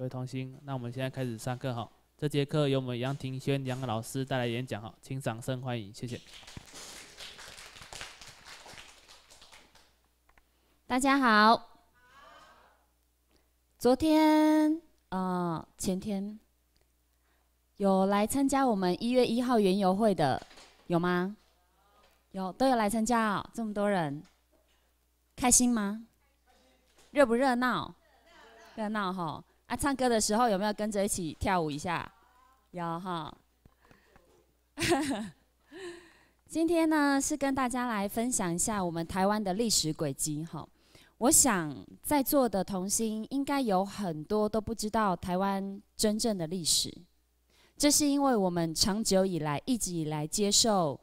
各位童心，那我们现在开始上课哈。这节课由我们杨庭轩杨老师带来演讲哈，请掌声欢迎，谢谢。大家好。昨天、呃、前天有来参加我们一月一号园游会的，有吗？有，都有来参加啊，这么多人，开心吗？热不热闹？热闹哈。啊，唱歌的时候有没有跟着一起跳舞一下？有哈。今天呢，是跟大家来分享一下我们台湾的历史轨迹哈。我想在座的童星应该有很多都不知道台湾真正的历史，这是因为我们长久以来一直以来接受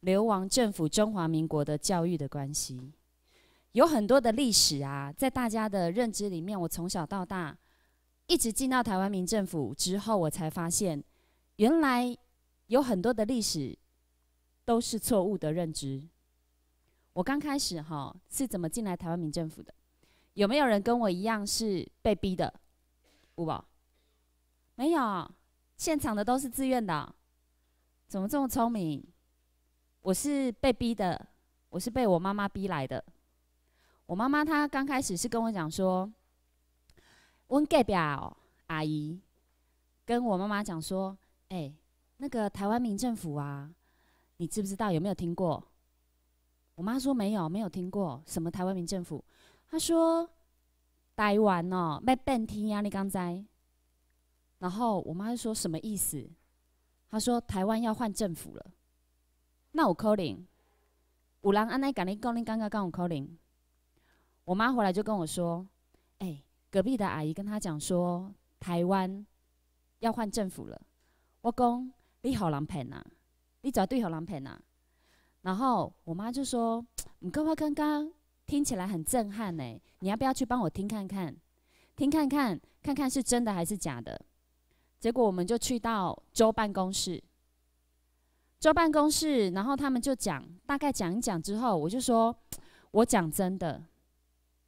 流亡政府中华民国的教育的关系，有很多的历史啊，在大家的认知里面，我从小到大。一直进到台湾民政府之后，我才发现，原来有很多的历史都是错误的认知。我刚开始哈是怎么进来台湾民政府的？有没有人跟我一样是被逼的？不吧？没有，现场的都是自愿的。怎么这么聪明？我是被逼的，我是被我妈妈逼来的。我妈妈她刚开始是跟我讲说。问隔壁 b 阿姨跟我妈妈讲说：“哎，那个台湾民政府啊，你知不知道有没有听过？”我妈说：“没有，没有听过什么台湾民政府。”她说：“台湾哦，咩？变天呀，你刚才。”然后我妈就说什么意思？她说：“台湾要换政府了。”那我 calling，有人安奶赶你 calling，我 calling。我妈回来就跟我说。隔壁的阿姨跟他讲说，台湾要换政府了。我讲你好难骗啊，你找对好难骗啊？然后我妈就说：你讲话刚刚听起来很震撼呢，你要不要去帮我听看看？听看看看看是真的还是假的？结果我们就去到州办公室，州办公室，然后他们就讲大概讲一讲之后，我就说我讲真的，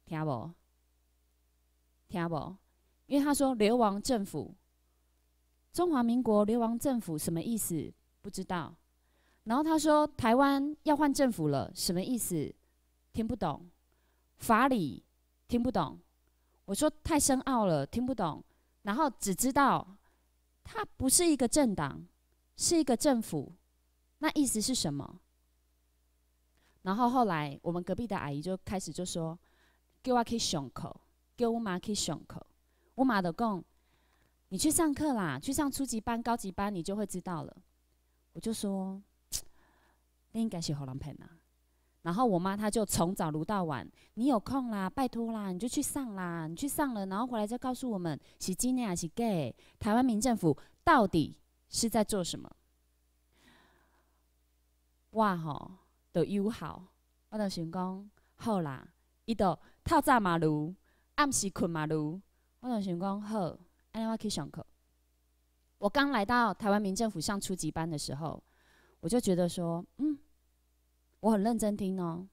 听不？听不？因为他说流亡政府，中华民国流亡政府什么意思？不知道。然后他说台湾要换政府了，什么意思？听不懂。法理听不懂。我说太深奥了，听不懂。然后只知道他不是一个政党，是一个政府，那意思是什么？然后后来我们隔壁的阿姨就开始就说：“给我开胸口。”给我妈去上课，我妈就讲：“你去上课啦，去上初级班、高级班，你就会知道了。”我就说：“应该是好难骗啦。”然后我妈她就从早撸到晚，你有空啦，拜托啦，你就去上啦，你去上了，然后回来再告诉我们是今年还是 gay。台湾民政府到底是在做什么？哇吼，都友好，我就想讲，好啦，伊都透早马路。暗时困嘛路，我就想讲好，安尼我去上课。我刚来到台湾民政府上初级班的时候，我就觉得说，嗯，我很认真听哦。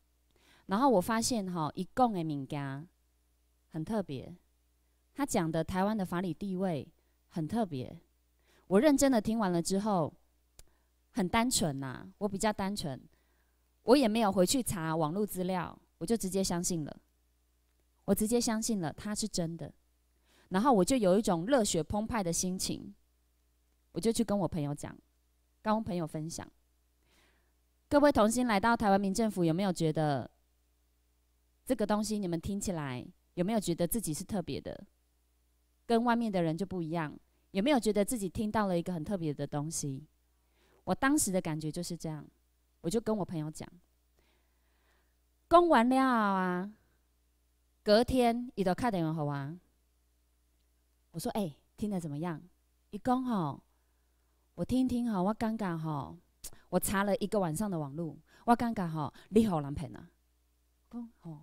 然后我发现哈，一共诶民家很特别，他讲的台湾的法理地位很特别。我认真的听完了之后，很单纯呐，我比较单纯，我也没有回去查网络资料，我就直接相信了。我直接相信了，他是真的，然后我就有一种热血澎湃的心情，我就去跟我朋友讲，跟朋友分享。各位同心来到台湾民政府，有没有觉得这个东西？你们听起来有没有觉得自己是特别的，跟外面的人就不一样？有没有觉得自己听到了一个很特别的东西？我当时的感觉就是这样，我就跟我朋友讲，公完了啊。隔天，伊都打电话好玩。我说：“哎，听得怎么样？”伊讲：“吼，我听听吼，我刚刚吼，我查了一个晚上的网络。我刚刚吼，你好难骗啊。不吼，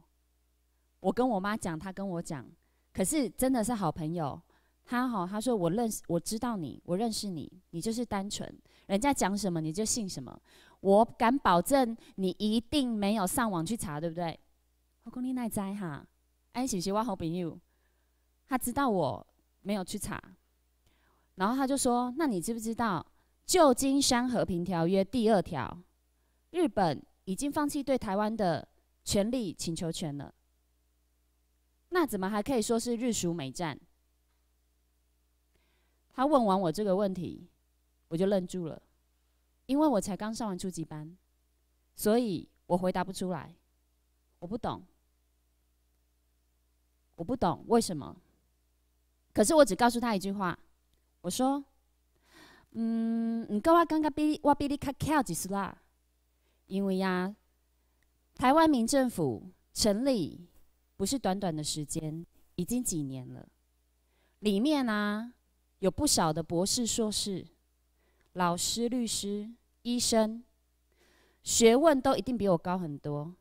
我跟我妈讲，她跟我讲，可是真的是好朋友。他吼，他说我认识，我知道你，我认识你，你就是单纯，人家讲什么你就信什么。我敢保证，你一定没有上网去查，对不对？我公你耐哉哈。”哎，喜喜，我好朋友，他知道我没有去查，然后他就说：“那你知不知道《旧金山和平条约》第二条？日本已经放弃对台湾的权利请求权了，那怎么还可以说是日属美战？”他问完我这个问题，我就愣住了，因为我才刚上完初级班，所以我回答不出来，我不懂。我不懂为什么，可是我只告诉他一句话。我说：“嗯，你跟我刚刚比我比你卡叫几是啦？因为呀，台湾民政府成立不是短短的时间，已经几年了。里面啊有不少的博士、硕士、老师、律师、医生，学问都一定比我高很多。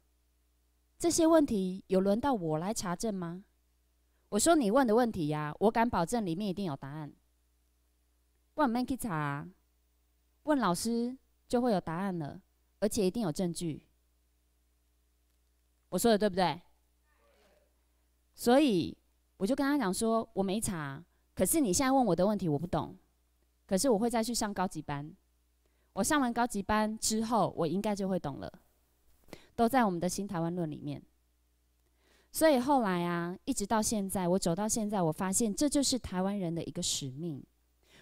这些问题有轮到我来查证吗？”我说你问的问题呀，我敢保证里面一定有答案。问 m a n k i e 查，问老师就会有答案了，而且一定有证据。我说的对不对？所以我就跟他讲说，我没查，可是你现在问我的问题我不懂，可是我会再去上高级班。我上完高级班之后，我应该就会懂了，都在我们的新台湾论里面。所以后来啊，一直到现在，我走到现在，我发现这就是台湾人的一个使命。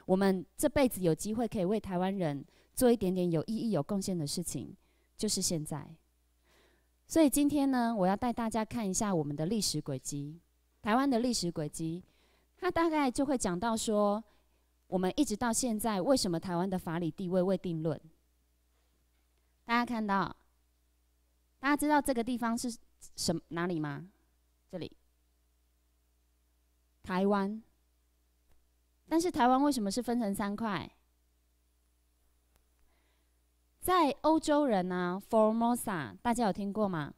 我们这辈子有机会可以为台湾人做一点点有意义、有贡献的事情，就是现在。所以今天呢，我要带大家看一下我们的历史轨迹，台湾的历史轨迹，它大概就会讲到说，我们一直到现在，为什么台湾的法理地位未定论？大家看到，大家知道这个地方是什哪里吗？这里，台湾。但是台湾为什么是分成三块？在欧洲人呢，Formosa 大家有听过吗？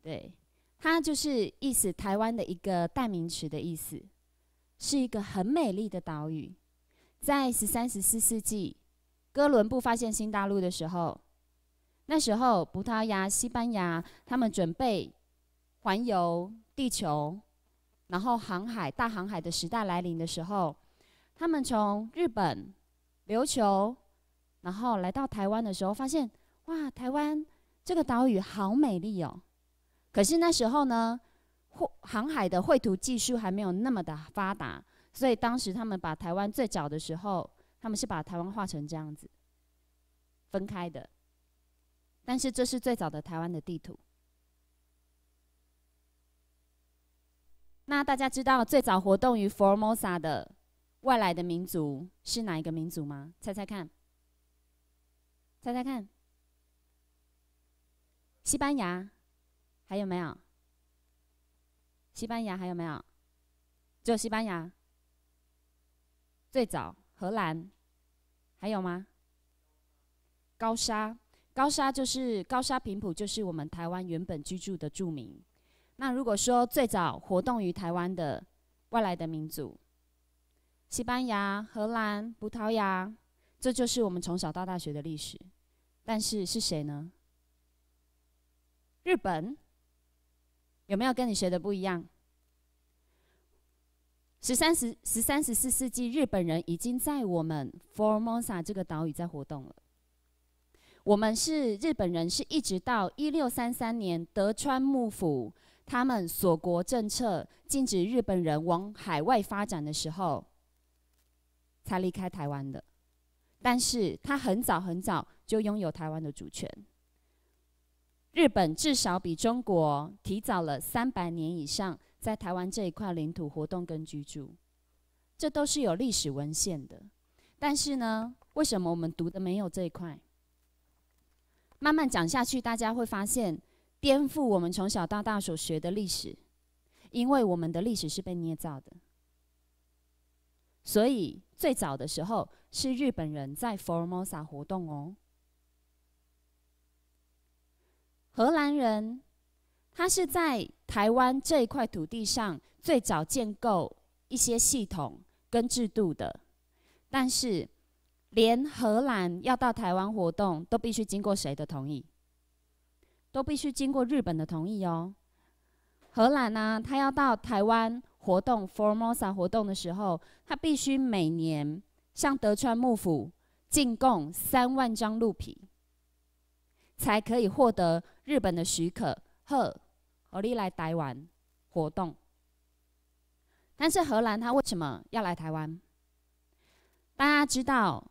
对，它就是意思台湾的一个代名词的意思，是一个很美丽的岛屿。在十三、十四世纪，哥伦布发现新大陆的时候，那时候葡萄牙、西班牙他们准备。环游地球，然后航海大航海的时代来临的时候，他们从日本、琉球，然后来到台湾的时候，发现哇，台湾这个岛屿好美丽哦。可是那时候呢，或航海的绘图技术还没有那么的发达，所以当时他们把台湾最早的时候，他们是把台湾画成这样子，分开的。但是这是最早的台湾的地图。那大家知道最早活动于 Formosa 的外来的民族是哪一个民族吗？猜猜看，猜猜看，西班牙，还有没有？西班牙还有没有？只有西班牙。最早荷兰，还有吗？高沙，高沙就是高沙平埔，就是我们台湾原本居住的住民。那如果说最早活动于台湾的外来的民族，西班牙、荷兰、葡萄牙，这就是我们从小到大学的历史。但是是谁呢？日本有没有跟你学的不一样？十三十十三十四世纪，日本人已经在我们 Formosa 这个岛屿在活动了。我们是日本人，是一直到一六三三年德川幕府他们锁国政策禁止日本人往海外发展的时候，才离开台湾的。但是他很早很早就拥有台湾的主权。日本至少比中国提早了三百年以上，在台湾这一块领土活动跟居住，这都是有历史文献的。但是呢，为什么我们读的没有这一块？慢慢讲下去，大家会发现颠覆我们从小到大所学的历史，因为我们的历史是被捏造的。所以最早的时候是日本人在 Formosa 活动哦。荷兰人，他是在台湾这一块土地上最早建构一些系统跟制度的，但是。连荷兰要到台湾活动，都必须经过谁的同意？都必须经过日本的同意哦。荷兰呢，他要到台湾活动，formosa 活动的时候，他必须每年向德川幕府进贡三万张鹿皮，才可以获得日本的许可，和合力来台湾活动。但是荷兰他为什么要来台湾？大家知道。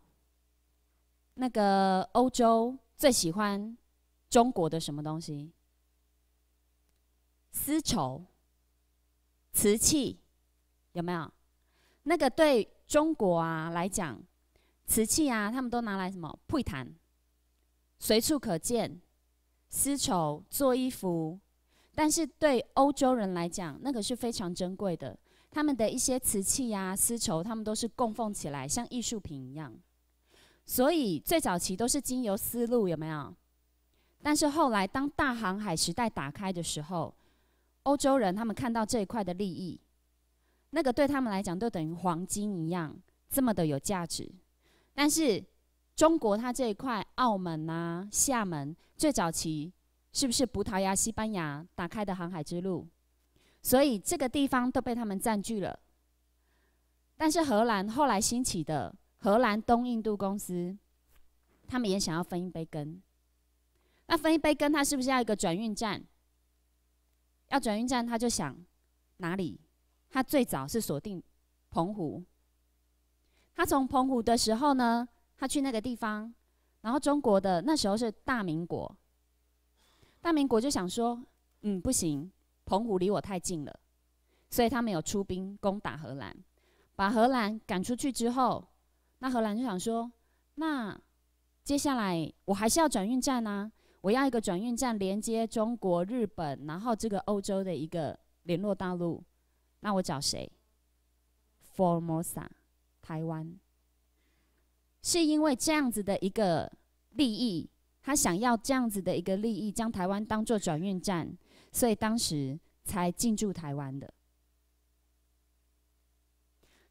那个欧洲最喜欢中国的什么东西？丝绸、瓷器，有没有？那个对中国啊来讲，瓷器啊，他们都拿来什么配谈？随处可见，丝绸做衣服，但是对欧洲人来讲，那个是非常珍贵的。他们的一些瓷器呀、丝绸，他们都是供奉起来，像艺术品一样。所以最早期都是经由丝路有没有？但是后来当大航海时代打开的时候，欧洲人他们看到这一块的利益，那个对他们来讲都等于黄金一样这么的有价值。但是中国它这一块，澳门啊、厦门，最早期是不是葡萄牙、西班牙打开的航海之路？所以这个地方都被他们占据了。但是荷兰后来兴起的。荷兰东印度公司，他们也想要分一杯羹。那分一杯羹，他是不是要一个转运站？要转运站，他就想哪里？他最早是锁定澎湖。他从澎湖的时候呢，他去那个地方，然后中国的那时候是大明国。大明国就想说，嗯，不行，澎湖离我太近了，所以他没有出兵攻打荷兰，把荷兰赶出去之后。那荷兰就想说，那接下来我还是要转运站啊，我要一个转运站连接中国、日本，然后这个欧洲的一个联络大陆，那我找谁？Formosa，台湾。是因为这样子的一个利益，他想要这样子的一个利益，将台湾当做转运站，所以当时才进驻台湾的。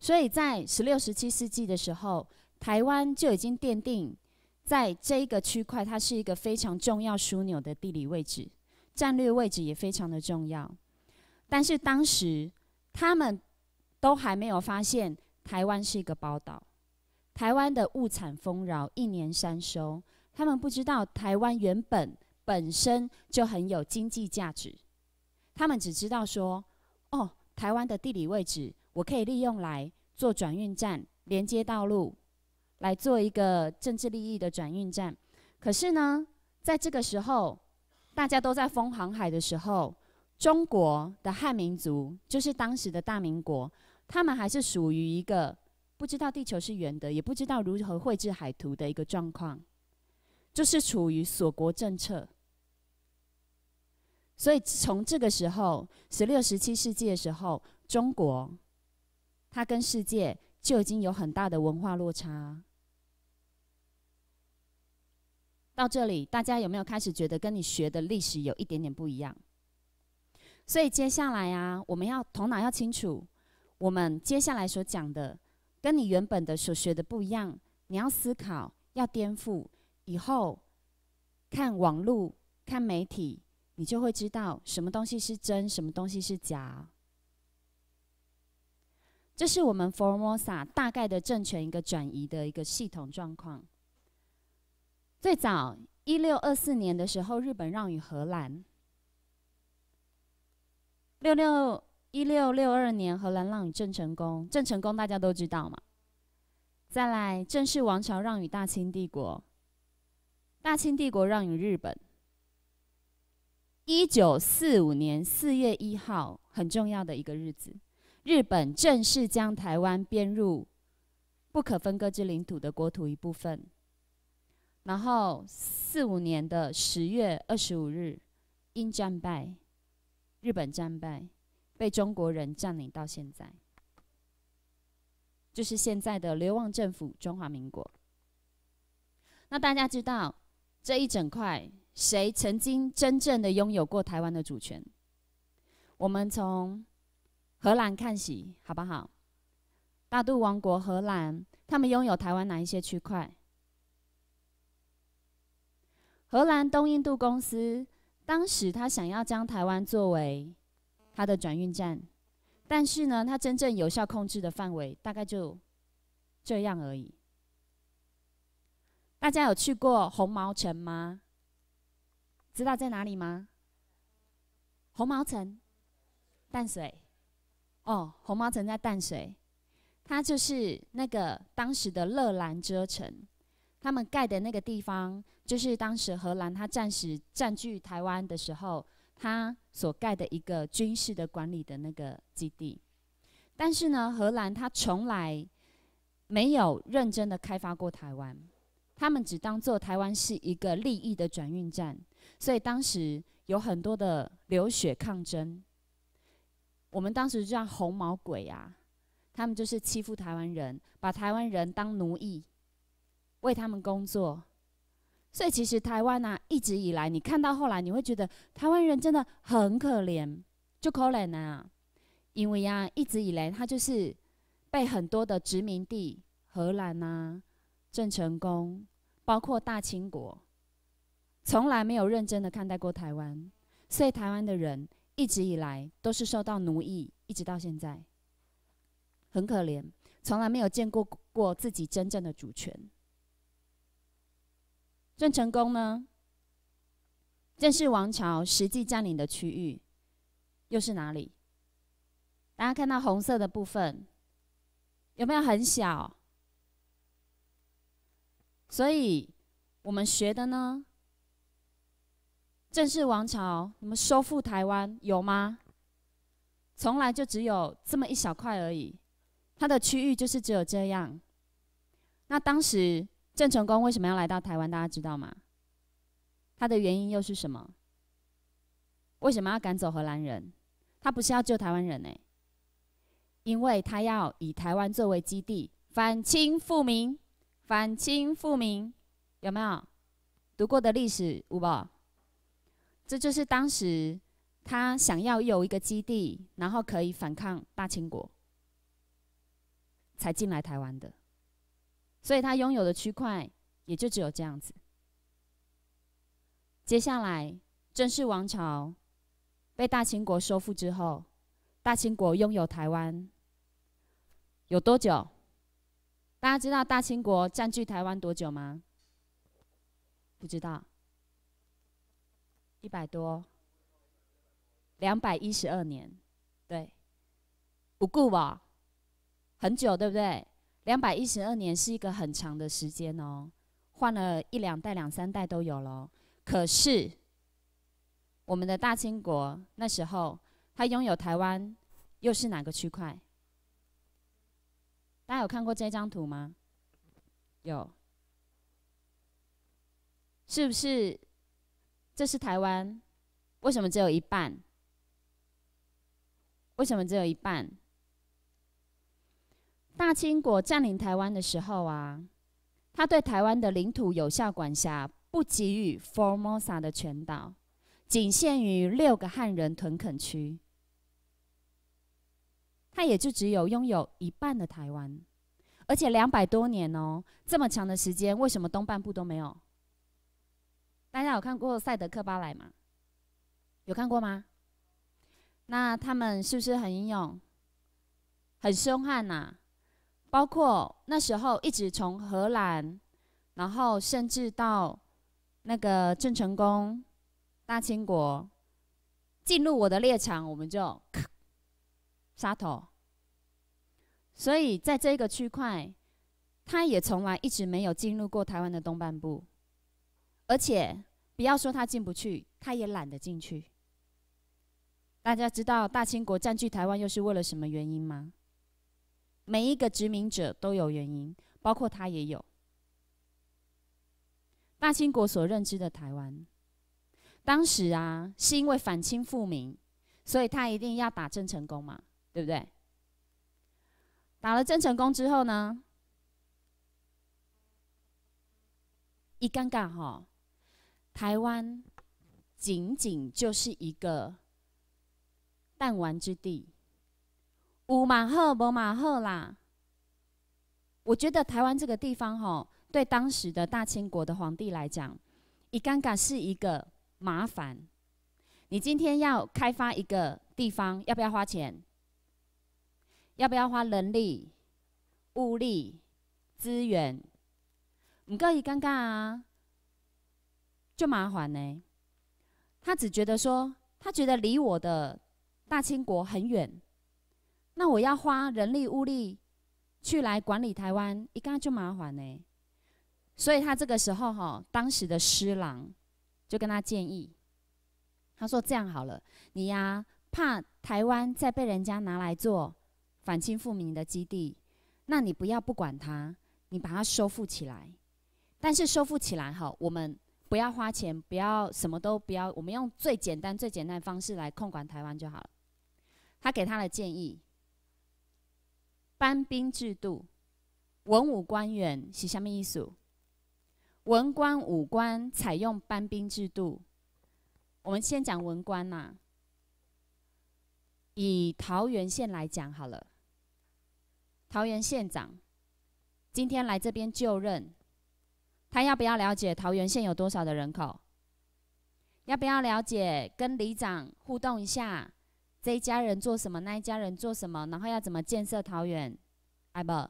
所以在十六、十七世纪的时候，台湾就已经奠定在这一个区块，它是一个非常重要枢纽的地理位置，战略位置也非常的重要。但是当时他们都还没有发现台湾是一个宝岛，台湾的物产丰饶，一年三收，他们不知道台湾原本本身就很有经济价值，他们只知道说：哦，台湾的地理位置。我可以利用来做转运站，连接道路，来做一个政治利益的转运站。可是呢，在这个时候，大家都在封航海的时候，中国的汉民族就是当时的大民国，他们还是属于一个不知道地球是圆的，也不知道如何绘制海图的一个状况，就是处于锁国政策。所以从这个时候，十六、十七世纪的时候，中国。他跟世界就已经有很大的文化落差。到这里，大家有没有开始觉得跟你学的历史有一点点不一样？所以接下来啊，我们要头脑要清楚，我们接下来所讲的跟你原本的所学的不一样，你要思考，要颠覆。以后看网络、看媒体，你就会知道什么东西是真，什么东西是假。这是我们 Formosa 大概的政权一个转移的一个系统状况。最早一六二四年的时候，日本让与荷兰。六六一六六二年，荷兰让与郑成功。郑成功大家都知道嘛。再来，正氏王朝让与大清帝国。大清帝国让与日本。一九四五年四月一号，很重要的一个日子。日本正式将台湾编入不可分割之领土的国土一部分。然后四五年的十月二十五日，因战败，日本战败，被中国人占领到现在，就是现在的流亡政府中华民国。那大家知道这一整块，谁曾经真正的拥有过台湾的主权？我们从。荷兰看戏好不好？大肚王国荷兰，他们拥有台湾哪一些区块？荷兰东印度公司当时他想要将台湾作为他的转运站，但是呢，他真正有效控制的范围大概就这样而已。大家有去过红毛城吗？知道在哪里吗？红毛城淡水。哦，红毛城在淡水，它就是那个当时的乐兰遮城，他们盖的那个地方，就是当时荷兰他暂时占据台湾的时候，他所盖的一个军事的管理的那个基地。但是呢，荷兰他从来没有认真的开发过台湾，他们只当做台湾是一个利益的转运站，所以当时有很多的流血抗争。我们当时叫红毛鬼啊，他们就是欺负台湾人，把台湾人当奴役，为他们工作。所以其实台湾啊，一直以来，你看到后来，你会觉得台湾人真的很可怜，就可怜啊。因为呀，一直以来他就是被很多的殖民地，荷兰啊、郑成功，包括大清国，从来没有认真的看待过台湾。所以台湾的人。一直以来都是受到奴役，一直到现在，很可怜，从来没有见过过自己真正的主权。郑成功呢？郑氏王朝实际占领的区域又是哪里？大家看到红色的部分有没有很小？所以我们学的呢？郑氏王朝，你们收复台湾有吗？从来就只有这么一小块而已，它的区域就是只有这样。那当时郑成功为什么要来到台湾？大家知道吗？他的原因又是什么？为什么要赶走荷兰人？他不是要救台湾人哎，因为他要以台湾作为基地反清复明，反清复明，有没有读过的历史五宝？这就是当时他想要有一个基地，然后可以反抗大清国，才进来台湾的。所以他拥有的区块也就只有这样子。接下来正式王朝被大清国收复之后，大清国拥有台湾有多久？大家知道大清国占据台湾多久吗？不知道。一百多，两百一十二年，对，不雇吧，很久对不对？两百一十二年是一个很长的时间哦，换了一两代、两三代都有了。可是，我们的大清国那时候，他拥有台湾，又是哪个区块？大家有看过这张图吗？有，是不是？这是台湾，为什么只有一半？为什么只有一半？大清国占领台湾的时候啊，他对台湾的领土有效管辖，不给予 Formosa 的全岛，仅限于六个汉人屯垦区。他也就只有拥有一半的台湾，而且两百多年哦，这么长的时间，为什么东半部都没有？大家有看过《赛德克巴莱》吗？有看过吗？那他们是不是很英勇、很凶悍呐？包括那时候一直从荷兰，然后甚至到那个郑成功、大清国进入我的猎场，我们就杀头。所以在这个区块，他也从来一直没有进入过台湾的东半部，而且。不要说他进不去，他也懒得进去。大家知道大清国占据台湾又是为了什么原因吗？每一个殖民者都有原因，包括他也有。大清国所认知的台湾，当时啊，是因为反清复明，所以他一定要打郑成功嘛，对不对？打了郑成功之后呢，一尴尬哈。台湾仅仅就是一个弹丸之地，有马赫无马赫啦。我觉得台湾这个地方，吼，对当时的大清国的皇帝来讲，一尴尬是一个麻烦。你今天要开发一个地方，要不要花钱？要不要花人力、物力、资源？唔够已尴尬啊！就麻烦呢，他只觉得说，他觉得离我的大清国很远，那我要花人力物力去来管理台湾，一干就麻烦呢。所以他这个时候哈，当时的师郎就跟他建议，他说：“这样好了，你呀怕台湾再被人家拿来做反清复明的基地，那你不要不管它，你把它收复起来。但是收复起来哈，我们。”不要花钱，不要什么都不要，我们用最简单、最简单的方式来控管台湾就好了。他给他的建议：班兵制度，文武官员是什么意思？文官武官采用班兵制度。我们先讲文官呐，以桃园县来讲好了，桃园县长今天来这边就任。他要不要了解桃园县有多少的人口？要不要了解跟里长互动一下？这一家人做什么？那一家人做什么？然后要怎么建设桃园？哎不。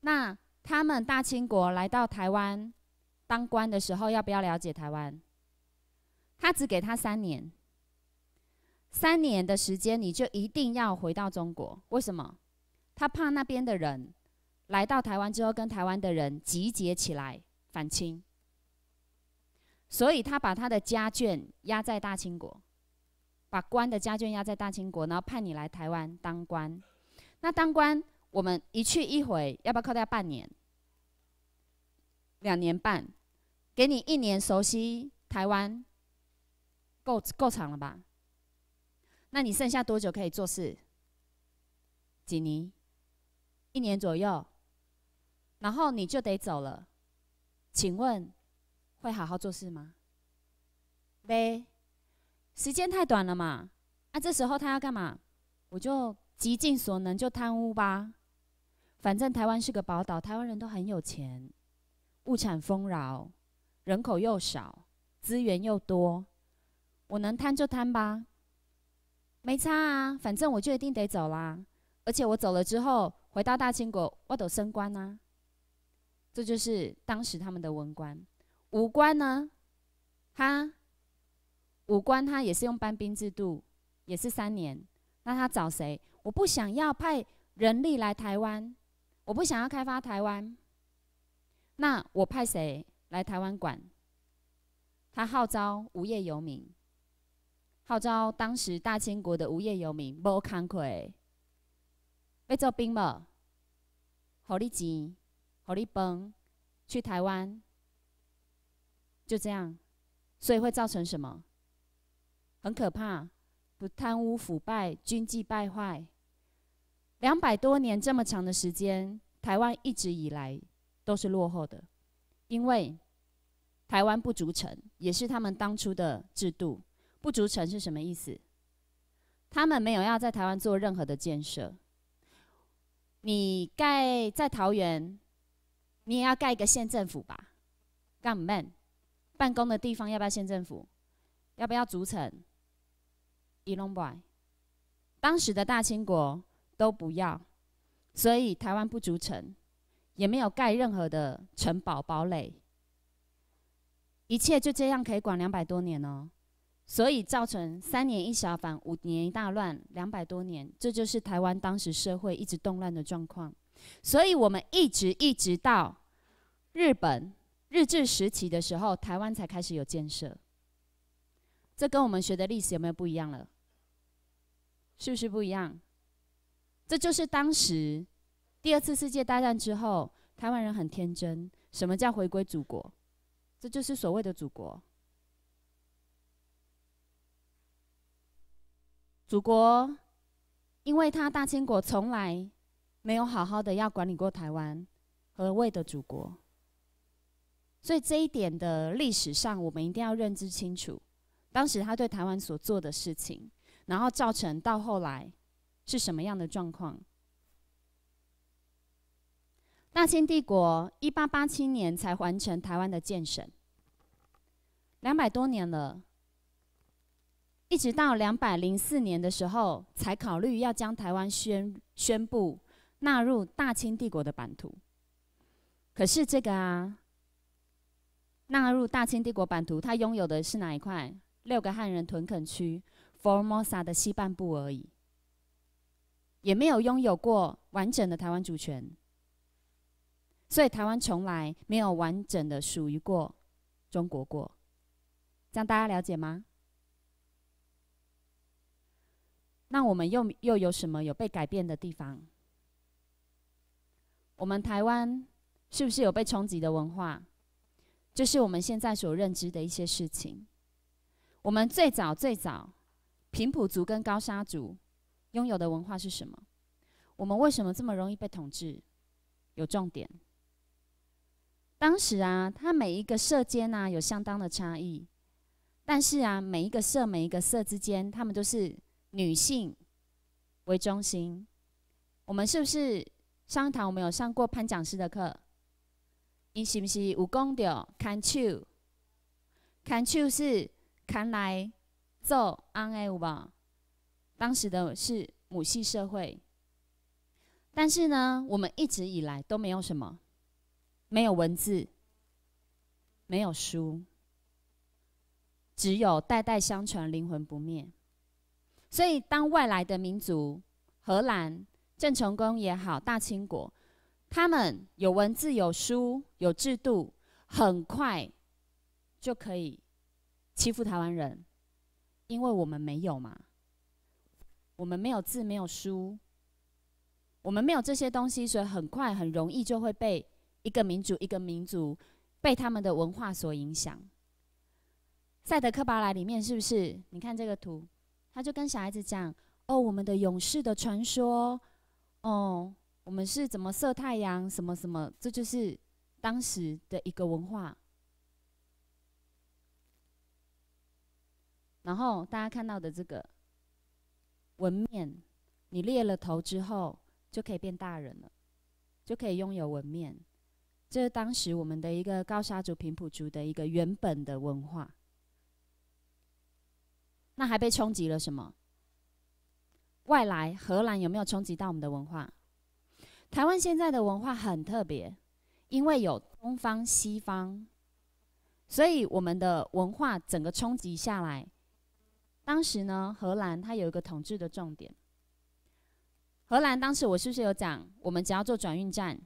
那他们大清国来到台湾当官的时候，要不要了解台湾？他只给他三年，三年的时间你就一定要回到中国。为什么？他怕那边的人。来到台湾之后，跟台湾的人集结起来反清，所以他把他的家眷押在大清国，把官的家眷押在大清国，然后派你来台湾当官。那当官，我们一去一回要不要扣掉半年？两年半，给你一年熟悉台湾，够够长了吧？那你剩下多久可以做事？几年？一年左右。然后你就得走了，请问会好好做事吗？呗，时间太短了嘛。那这时候他要干嘛？我就极尽所能就贪污吧。反正台湾是个宝岛，台湾人都很有钱，物产丰饶，人口又少，资源又多，我能贪就贪吧，没差啊。反正我就一定得走啦。而且我走了之后，回到大清国，我都升官呐。这就是当时他们的文官、武官呢？他武官他也是用班兵制度，也是三年。那他找谁？我不想要派人力来台湾，我不想要开发台湾。那我派谁来台湾管？他号召无业游民，号召当时大清国的无业游民，无堪过，要做兵无，好哩钱。好力崩，去台湾。就这样，所以会造成什么？很可怕，不贪污腐败，军纪败坏。两百多年这么长的时间，台湾一直以来都是落后的，因为台湾不足城，也是他们当初的制度。不足城是什么意思？他们没有要在台湾做任何的建设。你盖在桃园。你也要盖一个县政府吧？干不闷？办公的地方要不要县政府？要不要筑城？伊隆不当时的大清国都不要，所以台湾不组城，也没有盖任何的城堡堡垒，一切就这样可以管两百多年哦。所以造成三年一小反，五年一大乱，两百多年，这就是台湾当时社会一直动乱的状况。所以，我们一直一直到日本日治时期的时候，台湾才开始有建设。这跟我们学的历史有没有不一样了？是不是不一样？这就是当时第二次世界大战之后，台湾人很天真。什么叫回归祖国？这就是所谓的祖国。祖国，因为他大清国从来。没有好好的要管理过台湾和谓的祖国，所以这一点的历史上，我们一定要认知清楚，当时他对台湾所做的事情，然后造成到后来是什么样的状况。大清帝国一八八七年才完成台湾的建省，两百多年了，一直到两百零四年的时候，才考虑要将台湾宣宣布。纳入大清帝国的版图，可是这个啊，纳入大清帝国版图，它拥有的是哪一块？六个汉人屯垦区，Formosa 的西半部而已，也没有拥有过完整的台湾主权，所以台湾从来没有完整的属于过中国过，这样大家了解吗？那我们又又有什么有被改变的地方？我们台湾是不是有被冲击的文化？就是我们现在所认知的一些事情。我们最早最早平埔族跟高沙族拥有的文化是什么？我们为什么这么容易被统治？有重点。当时啊，它每一个社间呢有相当的差异，但是啊，每一个社每一个社之间，他们都是女性为中心。我们是不是？上堂我们有上过潘讲师的课，伊是不是武功 YOU？CAN YOU 是 c a n 来做安唉无吧？当时的是母系社会，但是呢，我们一直以来都没有什么，没有文字，没有书，只有代代相传，灵魂不灭。所以当外来的民族荷兰，郑成功也好，大清国，他们有文字、有书、有制度，很快就可以欺负台湾人，因为我们没有嘛，我们没有字、没有书，我们没有这些东西，所以很快、很容易就会被一个民族、一个民族被他们的文化所影响。《赛德克巴莱》里面是不是？你看这个图，他就跟小孩子讲：“哦，我们的勇士的传说。”哦，我们是怎么射太阳？什么什么？这就是当时的一个文化。然后大家看到的这个纹面，你裂了头之后就可以变大人了，就可以拥有纹面。这是当时我们的一个高沙族、平埔族的一个原本的文化。那还被冲击了什么？外来荷兰有没有冲击到我们的文化？台湾现在的文化很特别，因为有东方西方，所以我们的文化整个冲击下来。当时呢，荷兰它有一个统治的重点。荷兰当时我是不是有讲，我们只要做转运站？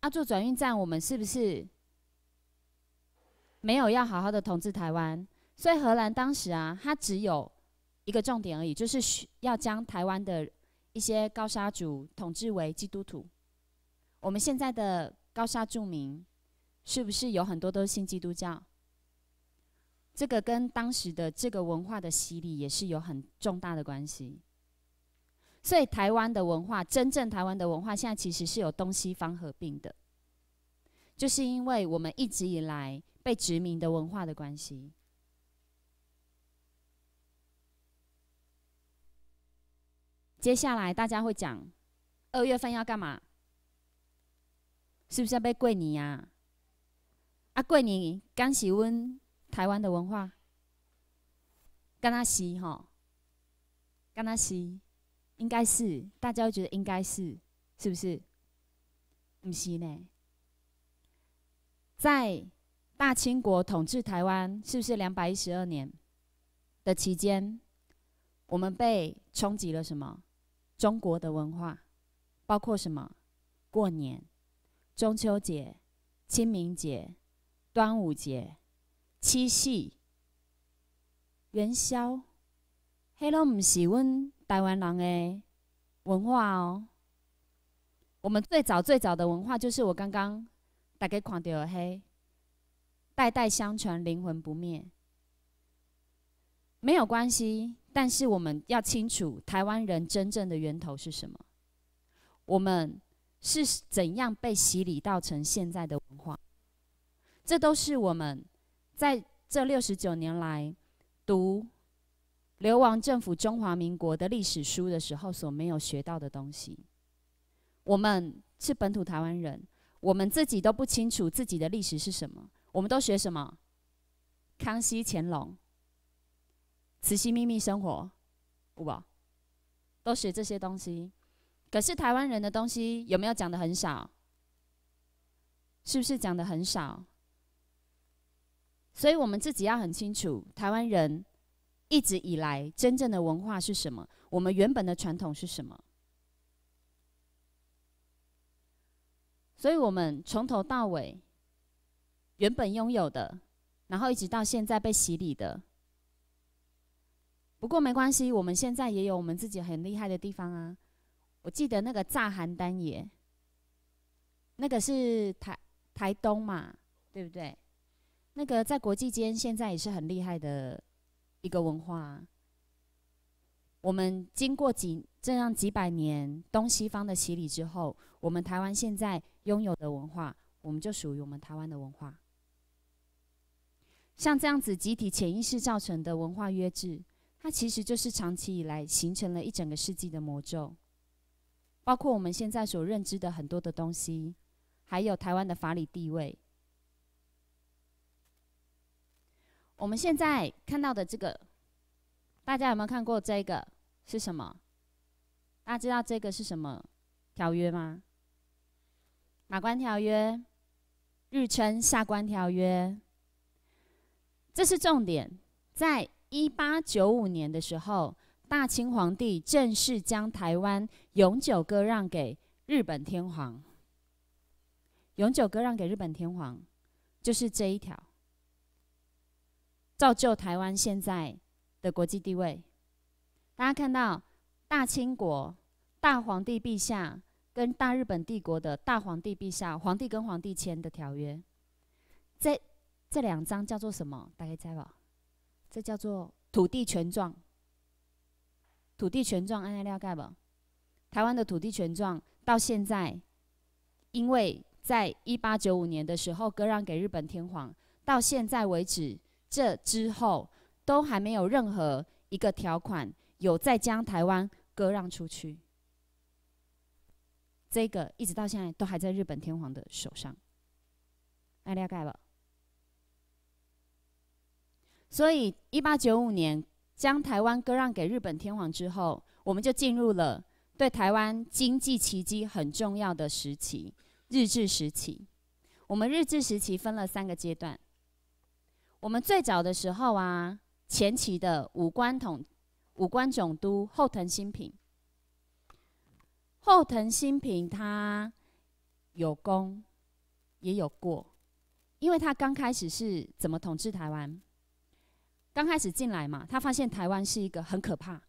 啊，做转运站，我们是不是没有要好好的统治台湾？所以荷兰当时啊，它只有。一个重点而已，就是要将台湾的一些高沙族统治为基督徒。我们现在的高沙住民是不是有很多都是信基督教？这个跟当时的这个文化的洗礼也是有很重大的关系。所以台湾的文化，真正台湾的文化现在其实是有东西方合并的，就是因为我们一直以来被殖民的文化的关系。接下来大家会讲，二月份要干嘛？是不是要被跪你呀？啊，贵，你刚喜温台湾的文化，干那西哈？干那西，应该是大家会觉得应该是，是不是？不是呢。在大清国统治台湾是不是两百一十二年的期间，我们被冲击了什么？中国的文化，包括什么？过年、中秋节、清明节、端午节、七夕、元宵，嘿，拢唔是阮台湾人的文化哦。我们最早最早的文化就是我刚刚大概看到的嘿，代代相传，灵魂不灭。没有关系，但是我们要清楚台湾人真正的源头是什么？我们是怎样被洗礼到成现在的文化？这都是我们在这六十九年来读流亡政府中华民国的历史书的时候所没有学到的东西。我们是本土台湾人，我们自己都不清楚自己的历史是什么？我们都学什么？康熙、乾隆。慈禧秘密生活，不吧？都学这些东西，可是台湾人的东西有没有讲的很少？是不是讲的很少？所以我们自己要很清楚，台湾人一直以来真正的文化是什么？我们原本的传统是什么？所以我们从头到尾，原本拥有的，然后一直到现在被洗礼的。不过没关系，我们现在也有我们自己很厉害的地方啊！我记得那个炸邯郸也那个是台台东嘛，对不对？那个在国际间现在也是很厉害的一个文化。我们经过几这样几百年东西方的洗礼之后，我们台湾现在拥有的文化，我们就属于我们台湾的文化。像这样子集体潜意识造成的文化约制。它其实就是长期以来形成了一整个世纪的魔咒，包括我们现在所认知的很多的东西，还有台湾的法理地位。我们现在看到的这个，大家有没有看过这个？是什么？大家知道这个是什么条约吗？马关条约、日称下关条约，这是重点在。一八九五年的时候，大清皇帝正式将台湾永久割让给日本天皇。永久割让给日本天皇，就是这一条，造就台湾现在的国际地位。大家看到大清国大皇帝陛下跟大日本帝国的大皇帝陛下，皇帝跟皇帝签的条约，这这两张叫做什么？大家猜吧。这叫做土地权状。土地权状，大家了解不？台湾的土地权状到现在，因为在一八九五年的时候割让给日本天皇，到现在为止，这之后都还没有任何一个条款有再将台湾割让出去。这个一直到现在都还在日本天皇的手上，大家了解不？所以，一八九五年将台湾割让给日本天皇之后，我们就进入了对台湾经济奇迹很重要的时期——日治时期。我们日治时期分了三个阶段。我们最早的时候啊，前期的五官统、五官总督后藤新平。后藤新平他有功也有过，因为他刚开始是怎么统治台湾？刚开始进来嘛，他发现台湾是一个很可怕，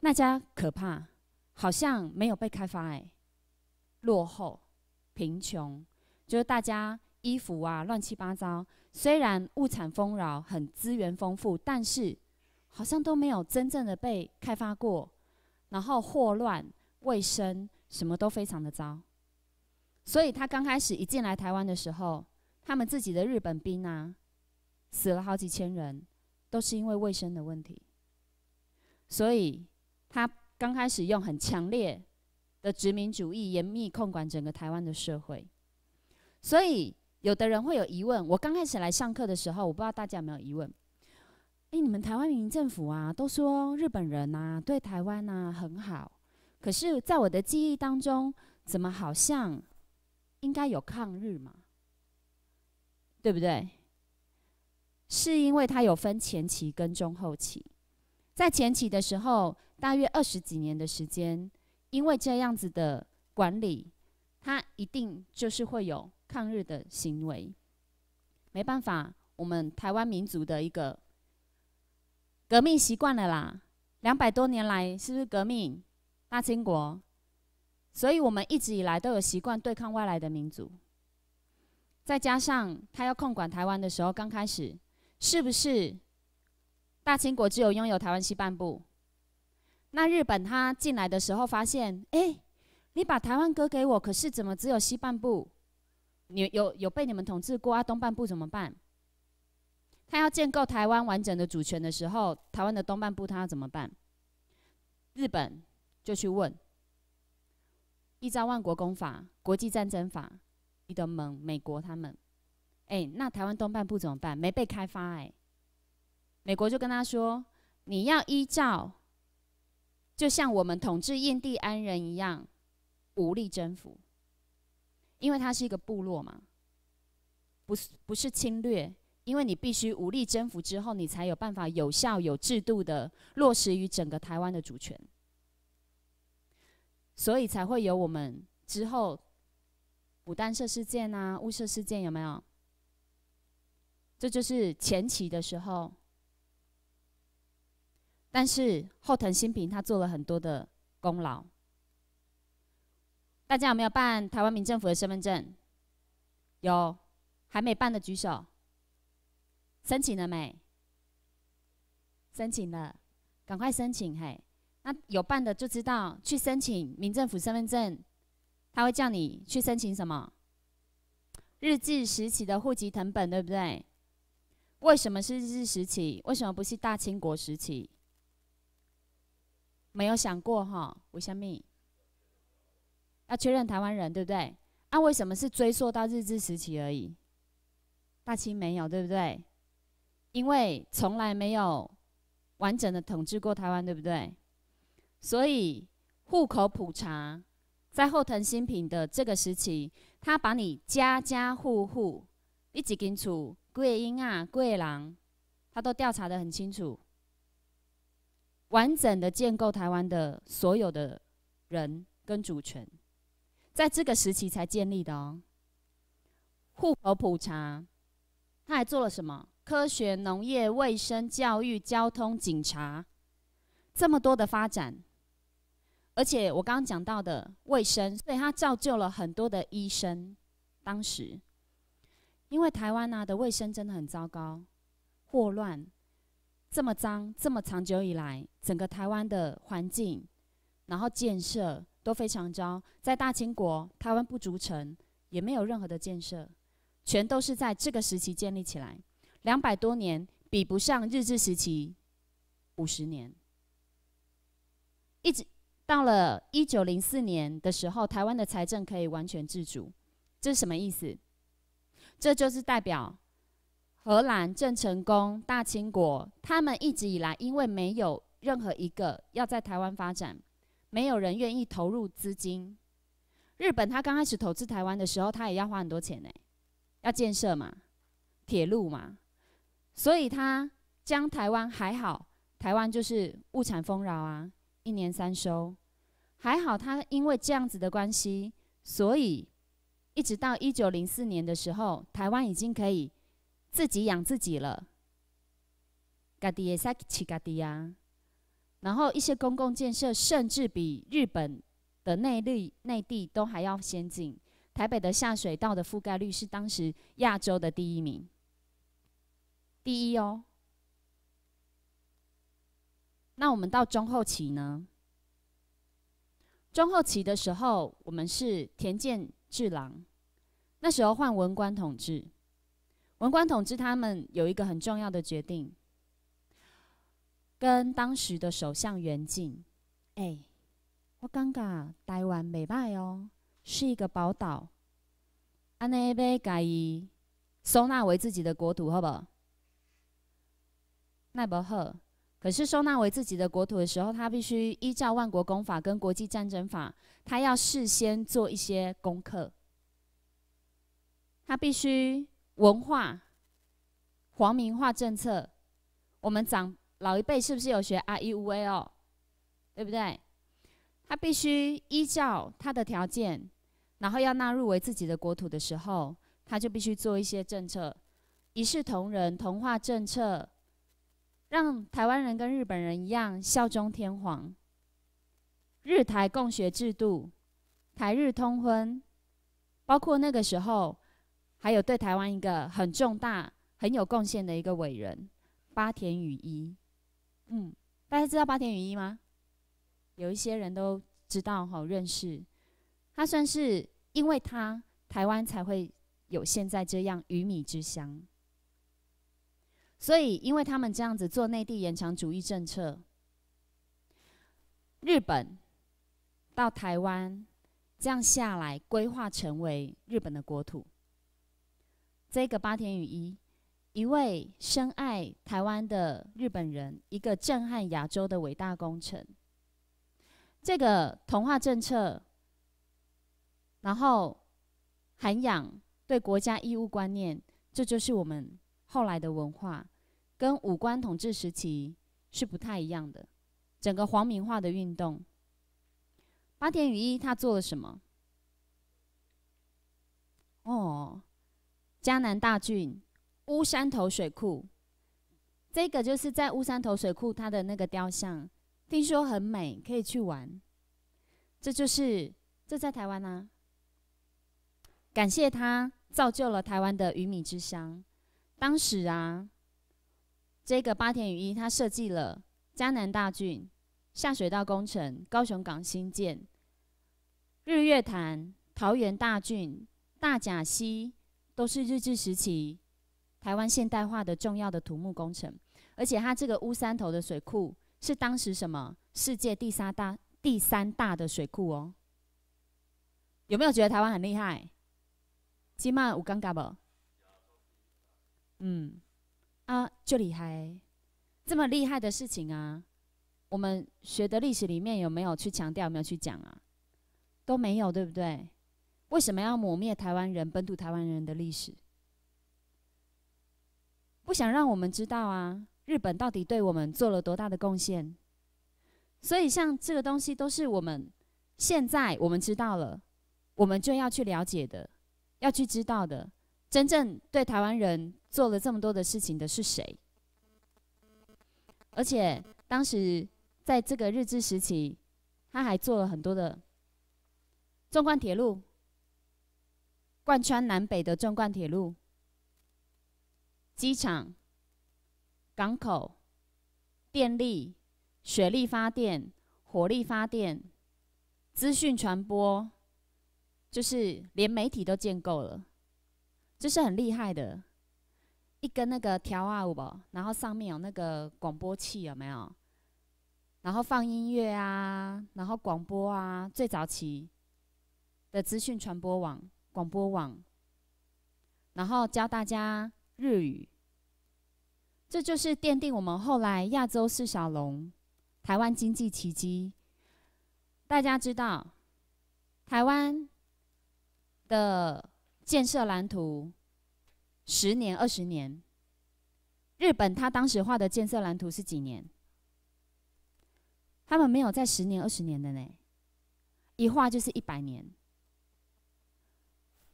那家可怕，好像没有被开发哎，落后、贫穷，就是大家衣服啊乱七八糟。虽然物产丰饶，很资源丰富，但是好像都没有真正的被开发过。然后霍乱、卫生什么都非常的糟。所以他刚开始一进来台湾的时候，他们自己的日本兵啊，死了好几千人。都是因为卫生的问题，所以他刚开始用很强烈的殖民主义，严密控管整个台湾的社会。所以有的人会有疑问：我刚开始来上课的时候，我不知道大家有没有疑问？哎，你们台湾民政府啊，都说日本人呐对台湾呐很好，可是，在我的记忆当中，怎么好像应该有抗日嘛？对不对？是因为他有分前期跟中后期，在前期的时候，大约二十几年的时间，因为这样子的管理，他一定就是会有抗日的行为。没办法，我们台湾民族的一个革命习惯了啦，两百多年来是不是革命？大清国，所以我们一直以来都有习惯对抗外来的民族。再加上他要控管台湾的时候，刚开始。是不是？大清国只有拥有台湾西半部。那日本他进来的时候发现，哎，你把台湾割给我，可是怎么只有西半部？你有有被你们统治过啊？东半部怎么办？他要建构台湾完整的主权的时候，台湾的东半部他要怎么办？日本就去问《依照万国公法》、国际战争法的盟美国他们。哎，那台湾东半部怎么办？没被开发哎。美国就跟他说：“你要依照，就像我们统治印第安人一样，武力征服。因为它是一个部落嘛，不是不是侵略，因为你必须武力征服之后，你才有办法有效有制度的落实于整个台湾的主权。所以才会有我们之后牡丹社事件啊、雾社事件有没有？”这就是前期的时候，但是后藤新平他做了很多的功劳。大家有没有办台湾民政府的身份证？有，还没办的举手。申请了没？申请了，赶快申请嘿。那有办的就知道去申请民政府身份证，他会叫你去申请什么？日治时期的户籍成本，对不对？为什么是日治时期？为什么不是大清国时期？没有想过哈，吴香蜜。要确认台湾人对不对？那为什么是追溯到日治时期而已？大清没有对不对？因为从来没有完整的统治过台湾对不对？所以户口普查在后藤新平的这个时期，他把你家家户户一起给出。桂英啊，桂郎，他都调查的很清楚，完整的建构台湾的所有的人跟主权，在这个时期才建立的哦。户口普查，他还做了什么？科学、农业、卫生、教育、交通、警察，这么多的发展。而且我刚刚讲到的卫生，所以他造就了很多的医生，当时。因为台湾啊的卫生真的很糟糕，霍乱这么脏，这么长久以来，整个台湾的环境，然后建设都非常糟。在大清国，台湾不足城，也没有任何的建设，全都是在这个时期建立起来，两百多年比不上日治时期五十年。一直到了一九零四年的时候，台湾的财政可以完全自主，这是什么意思？这就是代表荷兰、郑成功、大清国，他们一直以来因为没有任何一个要在台湾发展，没有人愿意投入资金。日本他刚开始投资台湾的时候，他也要花很多钱呢，要建设嘛，铁路嘛。所以他将台湾还好，台湾就是物产丰饶啊，一年三收。还好他因为这样子的关系，所以。一直到一九零四年的时候，台湾已经可以自己养自己了。然后一些公共建设甚至比日本的内陆、内地都还要先进。台北的下水道的覆盖率是当时亚洲的第一名，第一哦。那我们到中后期呢？中后期的时候，我们是田建是郎，那时候换文官统治，文官统治他们有一个很重要的决定，跟当时的首相袁靖，哎，我感觉台湾美歹哦，是一个宝岛，安尼要改伊收纳为自己的国土，好不？奈不好。可是收纳为自己的国土的时候，他必须依照万国公法跟国际战争法，他要事先做一些功课。他必须文化、皇民化政策。我们长老一辈是不是有学 R E U 威哦？对不对？他必须依照他的条件，然后要纳入为自己的国土的时候，他就必须做一些政策，一视同仁、同化政策。让台湾人跟日本人一样效忠天皇。日台共学制度，台日通婚，包括那个时候，还有对台湾一个很重大、很有贡献的一个伟人，八田雨衣。嗯，大家知道八田雨衣吗？有一些人都知道，哈，认识。他算是因为他，台湾才会有现在这样鱼米之乡。所以，因为他们这样子做内地延长主义政策，日本到台湾这样下来规划成为日本的国土。这个八田雨衣，一位深爱台湾的日本人，一个震撼亚洲的伟大工程。这个同化政策，然后涵养对国家义务观念，这就是我们。后来的文化，跟武官统治时期是不太一样的。整个皇民化的运动，八田雨衣他做了什么？哦，江南大郡乌山头水库，这个就是在乌山头水库他的那个雕像，听说很美，可以去玩。这就是这在台湾啊，感谢他造就了台湾的鱼米之乡。当时啊，这个八田与衣他设计了江南大郡下水道工程、高雄港新建、日月潭、桃园大郡、大甲溪，都是日治时期台湾现代化的重要的土木工程。而且他这个乌山头的水库是当时什么世界第三大第三大的水库哦？有没有觉得台湾很厉害？今晚有尴尬不？嗯，啊，就厉害，这么厉害的事情啊，我们学的历史里面有没有去强调，有没有去讲啊？都没有，对不对？为什么要抹灭台湾人、本土台湾人的历史？不想让我们知道啊，日本到底对我们做了多大的贡献？所以，像这个东西都是我们现在我们知道了，我们就要去了解的，要去知道的。真正对台湾人做了这么多的事情的是谁？而且当时在这个日治时期，他还做了很多的纵贯铁路，贯穿南北的纵贯铁路、机场、港口、电力、水力发电、火力发电、资讯传播，就是连媒体都建构了。就是很厉害的，一根那个调啊，不，然后上面有那个广播器，有没有？然后放音乐啊，然后广播啊，最早期的资讯传播网、广播网，然后教大家日语。这就是奠定我们后来亚洲四小龙、台湾经济奇迹。大家知道，台湾的。建设蓝图，十年、二十年。日本他当时画的建设蓝图是几年？他们没有在十年、二十年的呢，一画就是一百年。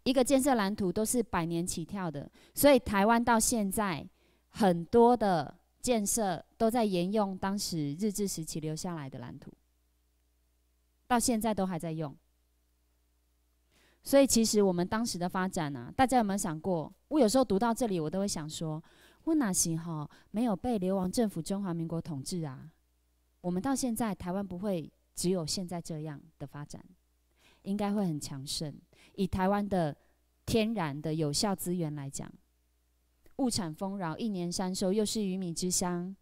一个建设蓝图都是百年起跳的，所以台湾到现在很多的建设都在沿用当时日治时期留下来的蓝图，到现在都还在用。所以，其实我们当时的发展呢，大家有没有想过？我有时候读到这里，我都会想说：，我哪行哈没有被流亡政府中华民国统治啊？我们到现在，台湾不会只有现在这样的发展，应该会很强盛。以台湾的天然的有效资源来讲，物产丰饶，一年三收，又是鱼米之乡。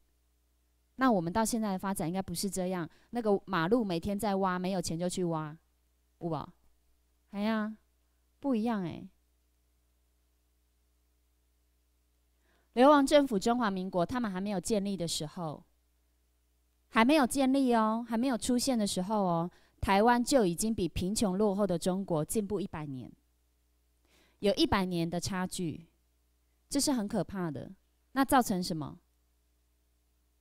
那我们到现在的发展应该不是这样。那个马路每天在挖，没有钱就去挖，不？哎呀，不一样哎！流亡政府、中华民国，他们还没有建立的时候，还没有建立哦，还没有出现的时候哦，台湾就已经比贫穷落后的中国进步一百年，有一百年的差距，这是很可怕的。那造成什么？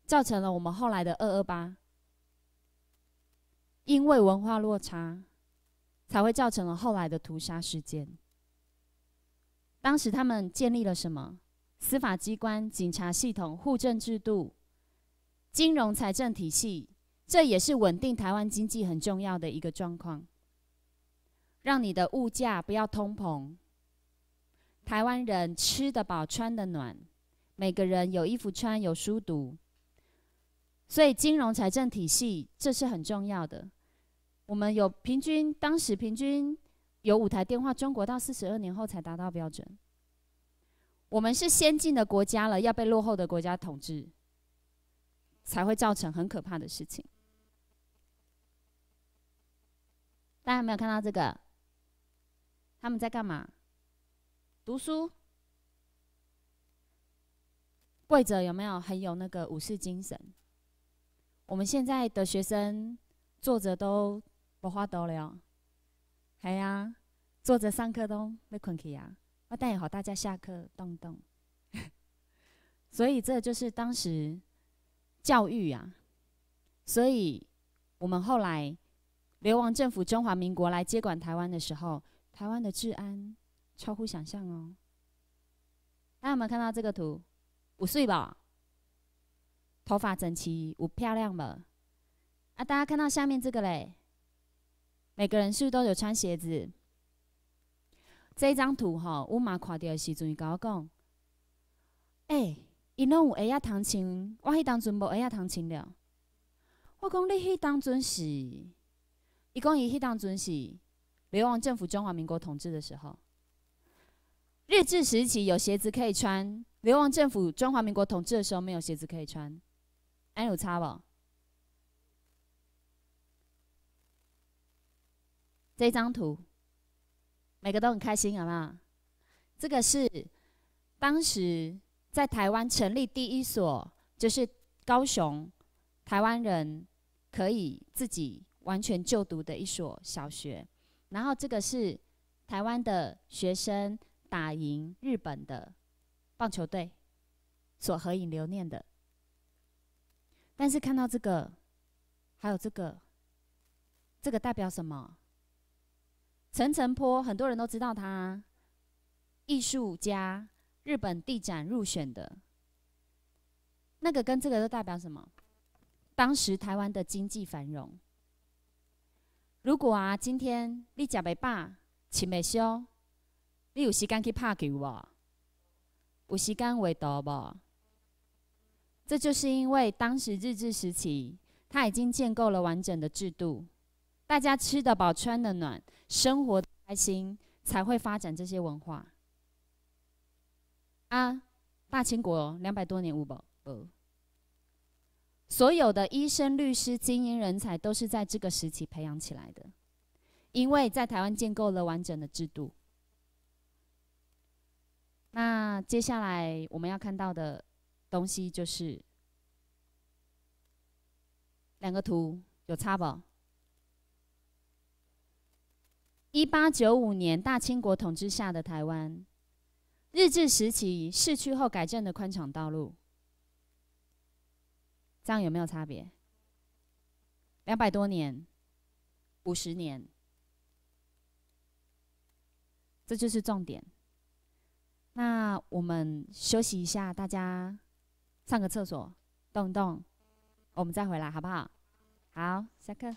造成了我们后来的二二八，因为文化落差。才会造成了后来的屠杀事件。当时他们建立了什么司法机关、警察系统、互政制度、金融财政体系，这也是稳定台湾经济很重要的一个状况。让你的物价不要通膨，台湾人吃得饱、穿得暖，每个人有衣服穿、有书读。所以金融财政体系这是很重要的。我们有平均，当时平均有五台电话，中国到四十二年后才达到标准。我们是先进的国家了，要被落后的国家统治，才会造成很可怕的事情。大家有没有看到这个？他们在干嘛？读书。跪着有没有很有那个武士精神？我们现在的学生坐着都。无花多了，系啊，坐着上课都要困起啊！我等下和大家下课动动。所以这就是当时教育啊！所以我们后来流亡政府中华民国来接管台湾的时候，台湾的治安超乎想象哦。大家有没有看到这个图？五岁吧，头发整齐，五漂亮嘛？啊，大家看到下面这个咧？每个人是不是都有穿鞋子？这张图哈，阮妈看到的时阵，我讲，哎，伊拢有鞋啊，唐青，我迄当阵无鞋呀唐青了。我讲你迄当阵是，伊讲伊迄当阵是，流亡政府中华民国统治的时候。日治时期有鞋子可以穿，流亡政府中华民国统治的时候没有鞋子可以穿，安有差无？这张图，每个都很开心，好不好？这个是当时在台湾成立第一所，就是高雄台湾人可以自己完全就读的一所小学。然后这个是台湾的学生打赢日本的棒球队所合影留念的。但是看到这个，还有这个，这个代表什么？陈澄波，很多人都知道他，艺术家，日本地展入选的。那个跟这个都代表什么？当时台湾的经济繁荣。如果啊，今天你假袂罢，请美消，你有时间去拍球无？有时间会到无？这就是因为当时日治时期，他已经建构了完整的制度。大家吃得饱、穿得暖、生活开心，才会发展这些文化。啊，大清国两百多年无保。所有的医生、律师、精英人才都是在这个时期培养起来的，因为在台湾建构了完整的制度。那接下来我们要看到的东西就是两个图，有差不？一八九五年，大清国统治下的台湾，日治时期市区后改正的宽敞道路，这样有没有差别？两百多年，五十年，这就是重点。那我们休息一下，大家上个厕所，动一动，我们再回来好不好？好，下课。